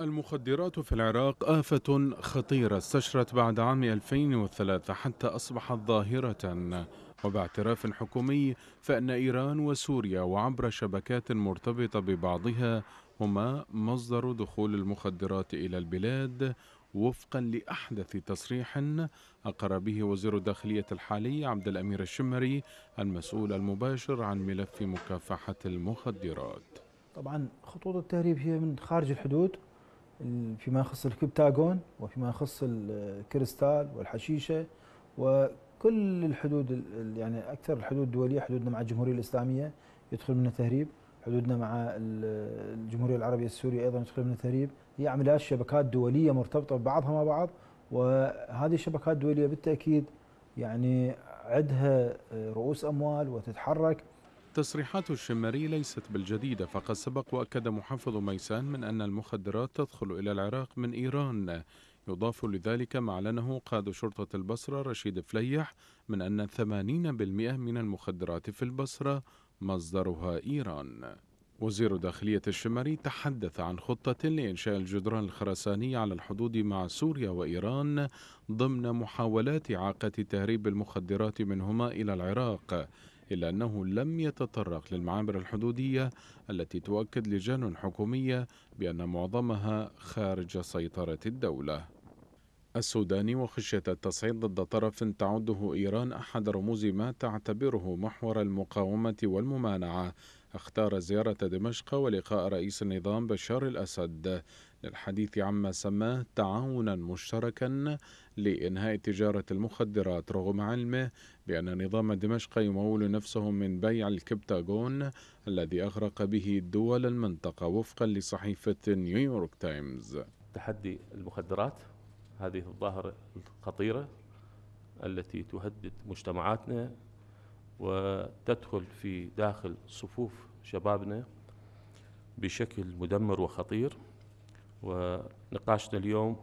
المخدرات في العراق آفة خطيرة استشرت بعد عام 2003 حتى أصبحت ظاهرة وباعتراف حكومي فإن إيران وسوريا وعبر شبكات مرتبطة ببعضها هما مصدر دخول المخدرات إلى البلاد وفقا لأحدث تصريح أقر به وزير الداخلية الحالي عبد الأمير الشمري المسؤول المباشر عن ملف مكافحة المخدرات طبعا خطوط التهريب هي من خارج الحدود فيما يخص الكبتاجون وفيما يخص الكريستال والحشيشه وكل الحدود يعني اكثر الحدود الدوليه حدودنا مع الجمهوريه الاسلاميه يدخل منها تهريب، حدودنا مع الجمهوريه العربيه السوريه ايضا يدخل منها تهريب، هي عمليات شبكات دوليه مرتبطه ببعضها مع بعض وهذه الشبكات الدوليه بالتاكيد يعني عندها رؤوس اموال وتتحرك تصريحات الشمري ليست بالجديدة فقد سبق وأكد محافظ ميسان من أن المخدرات تدخل إلى العراق من إيران يضاف لذلك ما أعلنه قائد شرطة البصرة رشيد فليح من أن 80% من المخدرات في البصرة مصدرها إيران وزير داخلية الشمري تحدث عن خطة لإنشاء الجدران الخرساني على الحدود مع سوريا وإيران ضمن محاولات إعاقة تهريب المخدرات منهما إلى العراق إلا أنه لم يتطرق للمعابر الحدودية التي تؤكد لجان حكومية بأن معظمها خارج سيطرة الدولة السوداني وخشية التصعيد ضد طرف تعده إيران أحد رموز ما تعتبره محور المقاومة والممانعة اختار زيارة دمشق ولقاء رئيس النظام بشار الأسد للحديث عما سماه تعاونا مشتركا لإنهاء تجارة المخدرات رغم علمه بأن نظام دمشق يمول نفسه من بيع الكبتاغون الذي أغرق به دول المنطقة وفقا لصحيفة نيويورك تايمز تحدي المخدرات هذه الظاهرة الخطيرة التي تهدد مجتمعاتنا وتدخل في داخل صفوف شبابنا بشكل مدمر وخطير ونقاشنا اليوم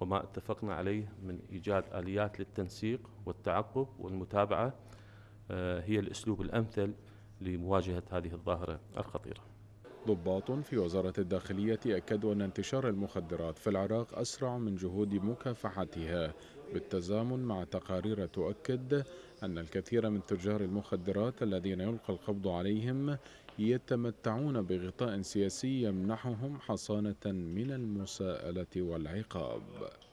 وما اتفقنا عليه من إيجاد آليات للتنسيق والتعقب والمتابعة آه، هي الأسلوب الأمثل لمواجهة هذه الظاهرة الخطيرة ضباط في وزارة الداخلية أكدوا أن انتشار المخدرات في العراق أسرع من جهود مكافحتها بالتزامن مع تقارير تؤكد أن الكثير من تجار المخدرات الذين يلقى القبض عليهم يتمتعون بغطاء سياسي يمنحهم حصانة من المساءلة والعقاب